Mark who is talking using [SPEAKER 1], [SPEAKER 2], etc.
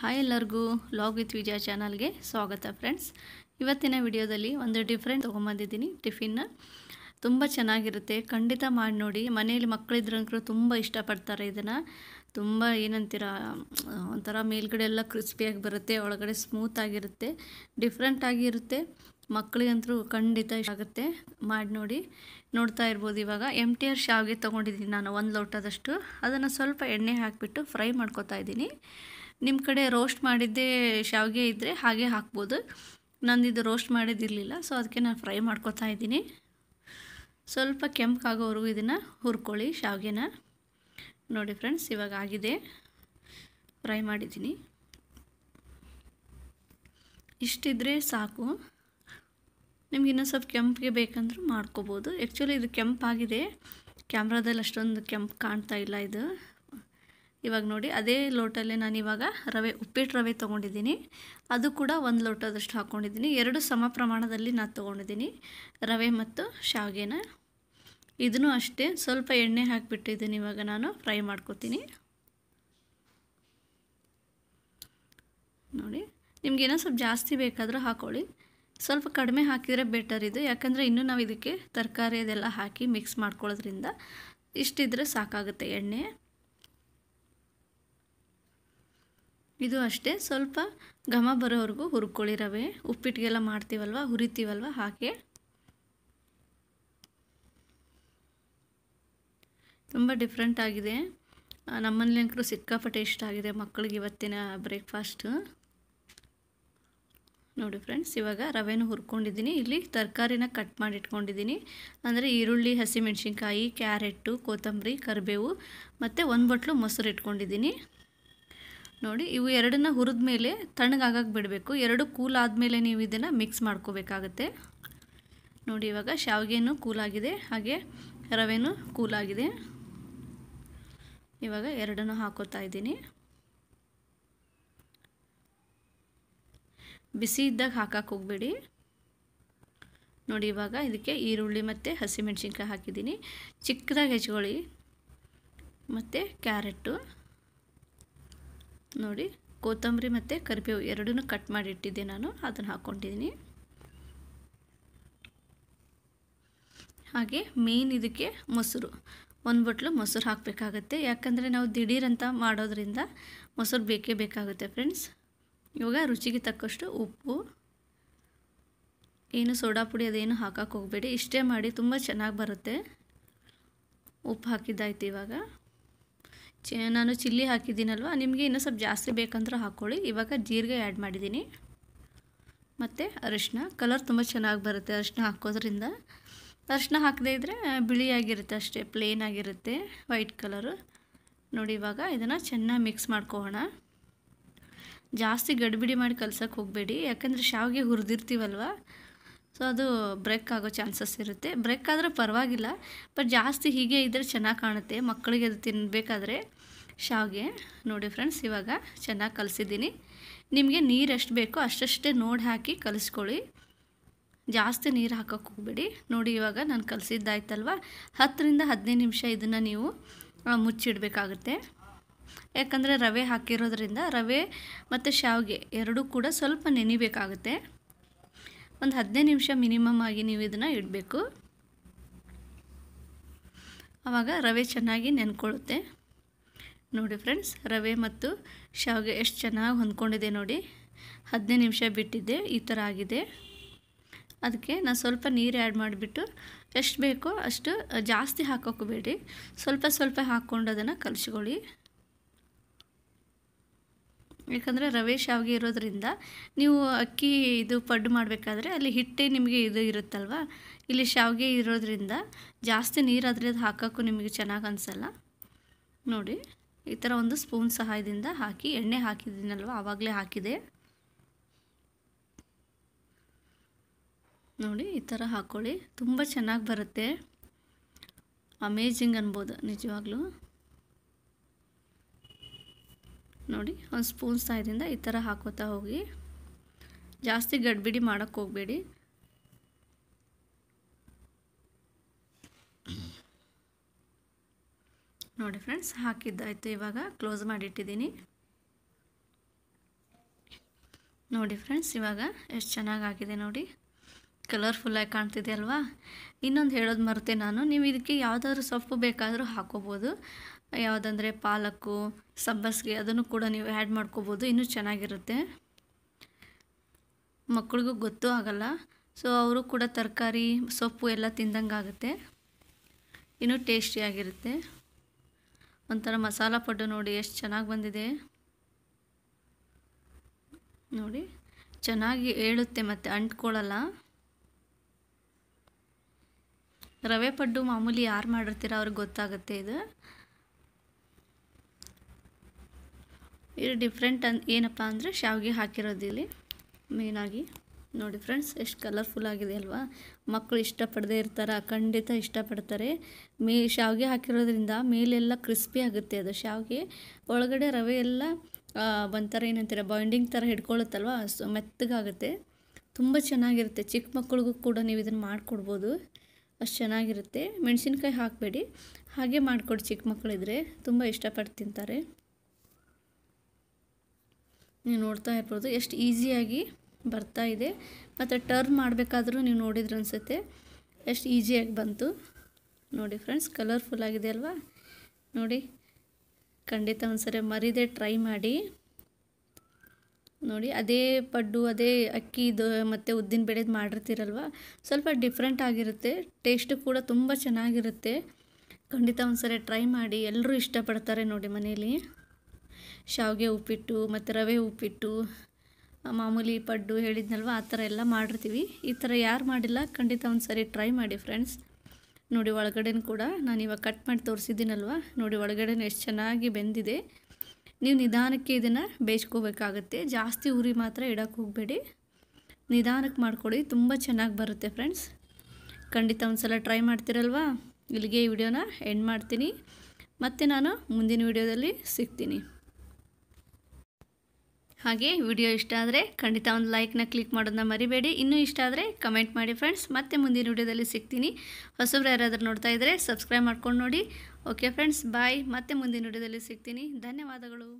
[SPEAKER 1] hi ಎಲ್ಲರಿಗೂ log with ವಿಜಯ ಚಾನಲ್ಗೆ ಸ್ವಾಗತ ಫ್ರೆಂಡ್ಸ್ ಇವತ್ತಿನ ವಿಡಿಯೋದಲ್ಲಿ ಒಂದು ಡಿಫ್ರೆಂಟ್ ತೊಗೊಂಬಂದಿದ್ದೀನಿ ಟಿಫಿನ್ನ ತುಂಬ ಚೆನ್ನಾಗಿರುತ್ತೆ ಖಂಡಿತ ಮಾಡಿ ನೋಡಿ ಮನೆಯಲ್ಲಿ ಮಕ್ಕಳಿದ್ರಂತೂ ತುಂಬ ಇಷ್ಟಪಡ್ತಾರೆ ಇದನ್ನು ತುಂಬ ಏನಂತೀರ ಒಂಥರ ಮೇಲ್ಗಡೆ ಎಲ್ಲ ಕ್ರಿಸ್ಪಿಯಾಗಿ ಬರುತ್ತೆ ಒಳಗಡೆ ಸ್ಮೂತಾಗಿರುತ್ತೆ ಡಿಫ್ರೆಂಟಾಗಿ ಆಗಿರುತ್ತೆ ಮಕ್ಕಳಿಗಂತೂ ಖಂಡಿತ ಆಗುತ್ತೆ ಮಾಡಿ ನೋಡಿ ನೋಡ್ತಾ ಇರ್ಬೋದು ಇವಾಗ ಎಮ್ ಟಿ ಆರ್ ಶಾವಿಗೆ ತೊಗೊಂಡಿದ್ದೀನಿ ನಾನು ಒಂದು ಲೋಟದಷ್ಟು ಅದನ್ನು ಸ್ವಲ್ಪ ಎಣ್ಣೆ ಹಾಕಿಬಿಟ್ಟು ಫ್ರೈ ಮಾಡ್ಕೋತಾ ಇದ್ದೀನಿ ನಿಮ್ಮ ಕಡೆ ರೋಸ್ಟ್ ಮಾಡಿದ್ದೇ ಶಾವಿಗೆ ಇದ್ದರೆ ಹಾಗೆ ಹಾಕ್ಬೋದು ನಂದಿದು ರೋಸ್ಟ್ ಮಾಡಿದ್ದಿರಲಿಲ್ಲ ಸೊ ಅದಕ್ಕೆ ನಾನು ಫ್ರೈ ಮಾಡ್ಕೊತಾ ಇದ್ದೀನಿ ಸ್ವಲ್ಪ ಕೆಂಪಾಗೋವರೆಗೂ ಇದನ್ನು ಹುರ್ಕೊಳ್ಳಿ ಶಾವಿಗೆನ ನೋಡಿ ಫ್ರೆಂಡ್ಸ್ ಇವಾಗ ಆಗಿದೆ ಫ್ರೈ ಮಾಡಿದ್ದೀನಿ ಇಷ್ಟಿದ್ರೆ ಸಾಕು ನಿಮ್ಗೆ ಇನ್ನೂ ಸ್ವಲ್ಪ ಕೆಂಪಿಗೆ ಬೇಕಂದ್ರೂ ಮಾಡ್ಕೋಬೋದು ಆ್ಯಕ್ಚುಲಿ ಇದು ಕೆಂಪಾಗಿದೆ ಕ್ಯಾಮ್ರಾದಲ್ಲಿ ಅಷ್ಟೊಂದು ಕೆಂಪು ಕಾಣ್ತಾ ಇಲ್ಲ ಇದು ಇವಾಗ ನೋಡಿ ಅದೇ ಲೋಟಲ್ಲೇ ನಾನು ಇವಾಗ ರವೆ ಉಪ್ಪಿಟ್ಟು ರವೆ ತೊಗೊಂಡಿದ್ದೀನಿ ಅದು ಕೂಡ ಒಂದು ಲೋಟದಷ್ಟು ಹಾಕ್ಕೊಂಡಿದ್ದೀನಿ ಎರಡು ಸಮ ಪ್ರಮಾಣದಲ್ಲಿ ನಾನು ತೊಗೊಂಡಿದ್ದೀನಿ ರವೆ ಮತ್ತು ಶಾವಿಗೆನ ಇದನ್ನು ಅಷ್ಟೇ ಸ್ವಲ್ಪ ಎಣ್ಣೆ ಹಾಕಿಬಿಟ್ಟಿದ್ದೀನಿ ಇವಾಗ ನಾನು ಫ್ರೈ ಮಾಡ್ಕೋತೀನಿ ನೋಡಿ ಏನೋ ಸ್ವಲ್ಪ ಜಾಸ್ತಿ ಬೇಕಾದರೂ ಹಾಕ್ಕೊಳ್ಳಿ ಸ್ವಲ್ಪ ಕಡಿಮೆ ಹಾಕಿದರೆ ಬೆಟರ್ ಇದು ಯಾಕಂದರೆ ಇನ್ನೂ ನಾವು ಇದಕ್ಕೆ ತರಕಾರಿ ಅದೆಲ್ಲ ಹಾಕಿ ಮಿಕ್ಸ್ ಮಾಡ್ಕೊಳ್ಳೋದ್ರಿಂದ ಇಷ್ಟಿದ್ರೆ ಸಾಕಾಗುತ್ತೆ ಎಣ್ಣೆ ಇದು ಅಷ್ಟೇ ಸ್ವಲ್ಪ ಘಮ ಬರೋವರೆಗೂ ಹುರ್ಕೊಳ್ಳಿ ರವೆ ಉಪ್ಪಿಟ್ಟಿಗೆಲ್ಲ ಮಾಡ್ತೀವಲ್ವ ಹುರಿತೀವಲ್ವ ಹಾಗೆ ತುಂಬ ಡಿಫ್ರೆಂಟ್ ಆಗಿದೆ ನಮ್ಮನೇಲಿ ಅಂಕರು ಸಿಕ್ಕಾಪಟ್ಟೆ ಇಷ್ಟ ಆಗಿದೆ ಮಕ್ಕಳಿಗೆ ಇವತ್ತಿನ ಬ್ರೇಕ್ಫಾಸ್ಟು ನೋಡಿ ಫ್ರೆಂಡ್ಸ್ ಇವಾಗ ರವೆನೂ ಹುರ್ಕೊಂಡಿದ್ದೀನಿ ಇಲ್ಲಿ ತರಕಾರಿನ ಕಟ್ ಮಾಡಿ ಇಟ್ಕೊಂಡಿದ್ದೀನಿ ಅಂದರೆ ಈರುಳ್ಳಿ ಹಸಿಮೆಣಸಿನ್ಕಾಯಿ ಕ್ಯಾರೆಟ್ಟು ಕೊತ್ತಂಬರಿ ಕರಿಬೇವು ಮತ್ತು ಒಂದು ಬಟ್ಲು ಮೊಸರು ಇಟ್ಕೊಂಡಿದ್ದೀನಿ ನೋಡಿ ಇವು ಎರಡನ್ನ ಹುರಿದ ಮೇಲೆ ತಣ್ಣಗಾಗಕ್ಕೆ ಬಿಡಬೇಕು ಎರಡು ಕೂಲ್ ಆದಮೇಲೆ ನೀವು ಇದನ್ನು ಮಿಕ್ಸ್ ಮಾಡ್ಕೋಬೇಕಾಗತ್ತೆ ನೋಡಿ ಇವಾಗ ಶಾವಿಗೆನೂ ಕೂಲಾಗಿದೆ ಹಾಗೆ ರವೆನೂ ಕೂಲಾಗಿದೆ ಇವಾಗ ಎರಡನ್ನು ಹಾಕೋತಾ ಇದ್ದೀನಿ ಬಿಸಿ ಇದ್ದಾಗ ಹಾಕಕ್ಕೆ ಹೋಗಬೇಡಿ ನೋಡಿ ಇವಾಗ ಇದಕ್ಕೆ ಈರುಳ್ಳಿ ಮತ್ತು ಹಸಿಮೆಣಸಿನ್ಕಾಯಿ ಹಾಕಿದ್ದೀನಿ ಚಿಕ್ಕದಾಗಿ ಹೆಚ್ಕೊಳ್ಳಿ ಮತ್ತು ಕ್ಯಾರೆಟು ನೋಡಿ ಕೊತ್ತಂಬರಿ ಮತ್ತು ಕರಿಬೇವು ಎರಡನ್ನೂ ಕಟ್ ಮಾಡಿ ಇಟ್ಟಿದ್ದೆ ನಾನು ಅದನ್ನು ಹಾಕ್ಕೊಂಡಿದ್ದೀನಿ ಹಾಗೆ ಮೇನ್ ಇದಕ್ಕೆ ಮೊಸರು ಒಂದು ಬಟ್ಲು ಮೊಸರು ಹಾಕಬೇಕಾಗತ್ತೆ ಯಾಕಂದರೆ ನಾವು ದಿಢೀರಂತ ಮಾಡೋದ್ರಿಂದ ಮೊಸರು ಬೇಕೇ ಬೇಕಾಗುತ್ತೆ ಫ್ರೆಂಡ್ಸ್ ಇವಾಗ ರುಚಿಗೆ ತಕ್ಕಷ್ಟು ಉಪ್ಪು ಏನು ಸೋಡಾ ಪುಡಿ ಅದೇನು ಹಾಕಕ್ಕೆ ಹೋಗಬೇಡಿ ಇಷ್ಟೇ ಮಾಡಿ ತುಂಬ ಚೆನ್ನಾಗಿ ಬರುತ್ತೆ ಉಪ್ಪು ಹಾಕಿದ್ದಾಯ್ತು ಇವಾಗ ಚ ನಾನು ಚಿಲ್ಲಿ ಹಾಕಿದ್ದೀನಲ್ವ ನಿಮಗೆ ಇನ್ನೂ ಸ್ವಲ್ಪ ಜಾಸ್ತಿ ಬೇಕಂದ್ರೆ ಹಾಕ್ಕೊಳ್ಳಿ ಇವಾಗ ಜೀರಿಗೆ ಆ್ಯಡ್ ಮಾಡಿದ್ದೀನಿ ಮತ್ತು ಅರಿಶಿನ ಕಲರ್ ತುಂಬ ಚೆನ್ನಾಗಿ ಬರುತ್ತೆ ಅರಿಶಿನ ಹಾಕೋದ್ರಿಂದ ಅರಿಶಿನ ಹಾಕದೇ ಇದ್ದರೆ ಬಿಳಿಯಾಗಿರುತ್ತೆ ಅಷ್ಟೇ ಪ್ಲೇನ್ ಆಗಿರುತ್ತೆ ವೈಟ್ ಕಲರು ನೋಡಿ ಇವಾಗ ಇದನ್ನು ಚೆನ್ನಾಗಿ ಮಿಕ್ಸ್ ಮಾಡ್ಕೋಣ ಜಾಸ್ತಿ ಗಡಿಬಿಡಿ ಮಾಡಿ ಕಲ್ಸೋಕ್ಕೆ ಹೋಗಬೇಡಿ ಯಾಕಂದರೆ ಶಾವಿಗೆ ಹುರಿದಿರ್ತೀವಲ್ವ ಸೊ ಅದು ಬ್ರೇಕ್ ಆಗೋ ಚಾನ್ಸಸ್ ಇರುತ್ತೆ ಬ್ರೇಕ್ ಆದರೆ ಪರವಾಗಿಲ್ಲ ಬಟ್ ಜಾಸ್ತಿ ಹೀಗೆ ಇದ್ದರೆ ಚೆನ್ನಾಗಿ ಕಾಣುತ್ತೆ ಮಕ್ಕಳಿಗೆ ಅದು ತಿನ್ನಬೇಕಾದ್ರೆ ಶಾವಿಗೆ ನೋಡಿ ಫ್ರೆಂಡ್ಸ್ ಇವಾಗ ಚೆನ್ನಾಗಿ ಕಲಸಿದ್ದೀನಿ ನಿಮಗೆ ನೀರು ಎಷ್ಟು ಬೇಕೋ ಅಷ್ಟಷ್ಟೇ ನೋಡಿ ಹಾಕಿ ಕಲಿಸ್ಕೊಳ್ಳಿ ಜಾಸ್ತಿ ನೀರು ಹಾಕೋಕೆ ಹೋಗ್ಬೇಡಿ ನೋಡಿ ಇವಾಗ ನಾನು ಕಲಸಿದ್ದಾಯ್ತಲ್ವ ಹತ್ತರಿಂದ ಹದಿನೈದು ನಿಮಿಷ ಇದನ್ನು ನೀವು ಮುಚ್ಚಿಡಬೇಕಾಗುತ್ತೆ ಯಾಕಂದರೆ ರವೆ ಹಾಕಿರೋದ್ರಿಂದ ರವೆ ಮತ್ತು ಶಾವಿಗೆ ಎರಡೂ ಕೂಡ ಸ್ವಲ್ಪ ನೆನಿಬೇಕಾಗುತ್ತೆ ಒಂದು ಹದಿನೈದು ನಿಮಿಷ ಮಿನಿಮಮ್ ಆಗಿ ನೀವು ಇದನ್ನು ಇಡಬೇಕು ಆವಾಗ ರವೆ ಚೆನ್ನಾಗಿ ನೆನ್ಕೊಳ್ಳುತ್ತೆ ನೋಡಿ ಫ್ರೆಂಡ್ಸ್ ರವೆ ಮತ್ತು ಶಾವಿಗೆ ಎಷ್ಟು ಚೆನ್ನಾಗಿ ಹೊಂದ್ಕೊಂಡಿದೆ ನೋಡಿ ಹದಿನೈದು ನಿಮಿಷ ಬಿಟ್ಟಿದ್ದೆ ಈ ಥರ ಆಗಿದೆ ಅದಕ್ಕೆ ನಾನು ಸ್ವಲ್ಪ ನೀರು ಆ್ಯಡ್ ಮಾಡಿಬಿಟ್ಟು ಎಷ್ಟು ಬೇಕೋ ಅಷ್ಟು ಜಾಸ್ತಿ ಹಾಕೋಕ್ಕಬೇಡಿ ಸ್ವಲ್ಪ ಸ್ವಲ್ಪ ಹಾಕ್ಕೊಂಡು ಅದನ್ನು ಕಲಿಸ್ಕೊಳ್ಳಿ ಯಾಕಂದರೆ ರವೆ ಶಾವಿಗೆ ಇರೋದ್ರಿಂದ ನೀವು ಅಕ್ಕಿ ಇದು ಪಡ್ಡು ಮಾಡಬೇಕಾದ್ರೆ ಅಲ್ಲಿ ಹಿಟ್ಟೇ ನಿಮಗೆ ಇದು ಇರುತ್ತಲ್ವ ಇಲ್ಲಿ ಶಾವಿಗೆ ಇರೋದ್ರಿಂದ ಜಾಸ್ತಿ ನೀರು ಅದ್ರದ್ದು ಹಾಕೋಕ್ಕೂ ನಿಮಗೆ ಚೆನ್ನಾಗಿ ಅನಿಸಲ್ಲ ನೋಡಿ ಈ ಥರ ಒಂದು ಸ್ಪೂನ್ ಸಹಾಯದಿಂದ ಹಾಕಿ ಎಣ್ಣೆ ಹಾಕಿದ್ದೀನಲ್ವ ಆವಾಗಲೇ ಹಾಕಿದೆ ನೋಡಿ ಈ ಥರ ಹಾಕ್ಕೊಳ್ಳಿ ತುಂಬ ಚೆನ್ನಾಗಿ ಬರುತ್ತೆ ಅಮೇಜಿಂಗ್ ಅನ್ಬೋದು ನಿಜವಾಗ್ಲೂ ನೋಡಿ ಒಂದು ಸ್ಪೂನ್ ಸಹಾಯದಿಂದ ಈ ಥರ ಹಾಕೋತಾ ಹೋಗಿ ಜಾಸ್ತಿ ಗಡ್ಬಿಡಿ ಮಾಡೋಕ್ಕೆ ಹೋಗಬೇಡಿ ನೋಡಿ ಫ್ರೆಂಡ್ಸ್ ಹಾಕಿದ್ದಾಯಿತು ಇವಾಗ ಕ್ಲೋಸ್ ಮಾಡಿಟ್ಟಿದ್ದೀನಿ ನೋಡಿ ಫ್ರೆಂಡ್ಸ್ ಇವಾಗ ಎಷ್ಟು ಚೆನ್ನಾಗಿ ಹಾಕಿದೆ ನೋಡಿ ಕಲರ್ಫುಲ್ಲಾಗಿ ಕಾಣ್ತಿದೆ ಅಲ್ವಾ ಇನ್ನೊಂದು ಹೇಳೋದು ಮರೆತೆ ನಾನು ನೀವು ಇದಕ್ಕೆ ಯಾವುದಾದ್ರೂ ಸೊಪ್ಪು ಬೇಕಾದರೂ ಹಾಕೋಬೋದು ಯಾವುದಂದರೆ ಪಾಲಕ್ಕು ಸಬ್ಬಸ್ಗೆ ಅದನ್ನು ಕೂಡ ನೀವು ಆ್ಯಡ್ ಮಾಡ್ಕೋಬೋದು ಇನ್ನೂ ಚೆನ್ನಾಗಿರುತ್ತೆ ಮಕ್ಕಳಿಗೂ ಗೊತ್ತೂ ಆಗಲ್ಲ ಸೊ ಅವರು ಕೂಡ ತರಕಾರಿ ಸೊಪ್ಪು ಎಲ್ಲ ತಿಂದಂಗೆ ಆಗುತ್ತೆ ಇನ್ನೂ ಟೇಸ್ಟಿಯಾಗಿರುತ್ತೆ ಒಂಥರ ಮಸಾಲ ಪಡ್ಡು ನೋಡಿ ಎಷ್ಟು ಚೆನ್ನಾಗಿ ಬಂದಿದೆ ನೋಡಿ ಚೆನ್ನಾಗಿ ಏಳುತ್ತೆ ಮತ್ತು ಅಂಟ್ಕೊಳ್ಳಲ್ಲ ರವೆ ಪಡ್ಡು ಮಾಮೂಲಿ ಯಾರು ಮಾಡಿರ್ತೀರ ಅವ್ರಿಗೆ ಗೊತ್ತಾಗುತ್ತೆ ಇದು ಇದು ಡಿಫ್ರೆಂಟ್ ಅನ್ ಏನಪ್ಪ ಅಂದರೆ ಶಾವಿಗೆ ಇಲ್ಲಿ ಮೇನಾಗಿ ನೋಡಿ ಫ್ರೆಂಡ್ಸ್ ಎಷ್ಟು ಕಲರ್ಫುಲ್ ಆಗಿದೆ ಅಲ್ವಾ ಮಕ್ಕಳು ಇಷ್ಟಪಡದೇ ಇರ್ತಾರೆ ಖಂಡಿತ ಇಷ್ಟಪಡ್ತಾರೆ ಮೇ ಶಾವಿಗೆ ಹಾಕಿರೋದ್ರಿಂದ ಮೇಲೆಲ್ಲ ಕ್ರಿಸ್ಪಿ ಆಗುತ್ತೆ ಅದು ಶಾವಿಗೆ ಒಳಗಡೆ ರವೆ ಎಲ್ಲ ಒಂಥರ ಏನಂತಾರೆ ಬಾಯಿಂಡಿಂಗ್ ಥರ ಹಿಡ್ಕೊಳುತ್ತಲ್ವ ಸೊ ಮೆತ್ತಗಾಗುತ್ತೆ ತುಂಬ ಚೆನ್ನಾಗಿರುತ್ತೆ ಚಿಕ್ಕ ಮಕ್ಕಳಿಗೂ ಕೂಡ ನೀವು ಇದನ್ನು ಮಾಡಿಕೊಡ್ಬೋದು ಅಷ್ಟು ಚೆನ್ನಾಗಿರುತ್ತೆ ಮೆಣಸಿನ್ಕಾಯಿ ಹಾಕಬೇಡಿ ಹಾಗೆ ಮಾಡಿಕೊಡಿ ಚಿಕ್ಕ ಮಕ್ಕಳಿದ್ರೆ ತುಂಬ ಇಷ್ಟಪಟ್ಟು ತಿಂತಾರೆ ನೀವು ನೋಡ್ತಾ ಇರ್ಬೋದು ಎಷ್ಟು ಈಸಿಯಾಗಿ ಬರ್ತಾ ಇದೆ ಮತ್ತು ಟರ್ನ್ ಮಾಡಬೇಕಾದ್ರೂ ನೀವು ನೋಡಿದ್ರೆ ಅನಿಸುತ್ತೆ ಎಷ್ಟು ಈಸಿಯಾಗಿ ಬಂತು ನೋಡಿ ಫ್ರೆಂಡ್ಸ್ ಕಲರ್ಫುಲ್ ಆಗಿದೆ ಅಲ್ವಾ ನೋಡಿ ಖಂಡಿತ ಸರಿ ಮರಿದೆ ಟ್ರೈ ಮಾಡಿ ನೋಡಿ ಅದೇ ಪಡ್ಡು ಅದೇ ಅಕ್ಕಿದು ಮತ್ತು ಉದ್ದಿನ ಬೇಳೆದು ಮಾಡಿರ್ತೀರಲ್ವ ಸ್ವಲ್ಪ ಡಿಫ್ರೆಂಟ್ ಆಗಿರುತ್ತೆ ಟೇಸ್ಟು ಕೂಡ ತುಂಬ ಚೆನ್ನಾಗಿರುತ್ತೆ ಖಂಡಿತ ಒಂದ್ಸರಿ ಟ್ರೈ ಮಾಡಿ ಎಲ್ಲರೂ ಇಷ್ಟಪಡ್ತಾರೆ ನೋಡಿ ಮನೇಲಿ ಶಾವಿಗೆ ಉಪ್ಪಿಟ್ಟು ಮತ್ತು ರವೆ ಉಪ್ಪಿಟ್ಟು ಮಾಮೂಲಿ ಪಡ್ಡು ಹೇಳಿದ್ನಲ್ವ ಆ ಥರ ಎಲ್ಲ ಮಾಡಿರ್ತೀವಿ ಈ ಥರ ಯಾರು ಮಾಡಿಲ್ಲ ಖಂಡಿತ ಒಂದು ಸರಿ ಟ್ರೈ ಮಾಡಿ ಫ್ರೆಂಡ್ಸ್ ನೋಡಿ ಒಳಗಡೆನೂ ಕೂಡ ನಾನು ಇವಾಗ ಕಟ್ ಮಾಡಿ ತೋರಿಸಿದ್ದೀನಲ್ವ ನೋಡಿ ಒಳಗಡೆನೂ ಎಷ್ಟು ಚೆನ್ನಾಗಿ ಬೆಂದಿದೆ ನೀವು ನಿಧಾನಕ್ಕೆ ಇದನ್ನು ಬೇಯಿಸ್ಕೋಬೇಕಾಗತ್ತೆ ಜಾಸ್ತಿ ಉರಿ ಮಾತ್ರ ಇಡೋಕ್ಕೆ ಹೋಗಬೇಡಿ ನಿಧಾನಕ್ಕೆ ಮಾಡಿಕೊಡಿ ತುಂಬ ಚೆನ್ನಾಗಿ ಬರುತ್ತೆ ಫ್ರೆಂಡ್ಸ್ ಖಂಡಿತ ಒಂದು ಸಲ ಟ್ರೈ ಮಾಡ್ತೀರಲ್ವಾ ಇಲ್ಲಿಗೆ ಈ ವಿಡಿಯೋನ ಎಂಡ್ ಮಾಡ್ತೀನಿ ಮತ್ತು ನಾನು ಮುಂದಿನ ವಿಡಿಯೋದಲ್ಲಿ ಸಿಗ್ತೀನಿ ಹಾಗೆ ವಿಡಿಯೋ ಇಷ್ಟ ಆದರೆ ಖಂಡಿತ ಒಂದು ಲೈಕ್ನ ಕ್ಲಿಕ್ ಮಾಡೋದನ್ನ ಮರಿಬೇಡಿ ಇನ್ನೂ ಇಷ್ಟ ಆದರೆ ಕಮೆಂಟ್ ಮಾಡಿ ಫ್ರೆಂಡ್ಸ್ ಮತ್ತೆ ಮುಂದಿನ ವಿಡಿಯೋದಲ್ಲಿ ಸಿಗ್ತೀನಿ ಹೊಸಬ್ರು ಯಾರಾದರೂ ನೋಡ್ತಾ ಇದ್ದರೆ ಸಬ್ಸ್ಕ್ರೈಬ್ ಮಾಡ್ಕೊಂಡು ನೋಡಿ ಓಕೆ ಫ್ರೆಂಡ್ಸ್ ಬಾಯ್ ಮತ್ತೆ ಮುಂದಿನ ವಿಡಿಯೋದಲ್ಲಿ ಸಿಗ್ತೀನಿ ಧನ್ಯವಾದಗಳು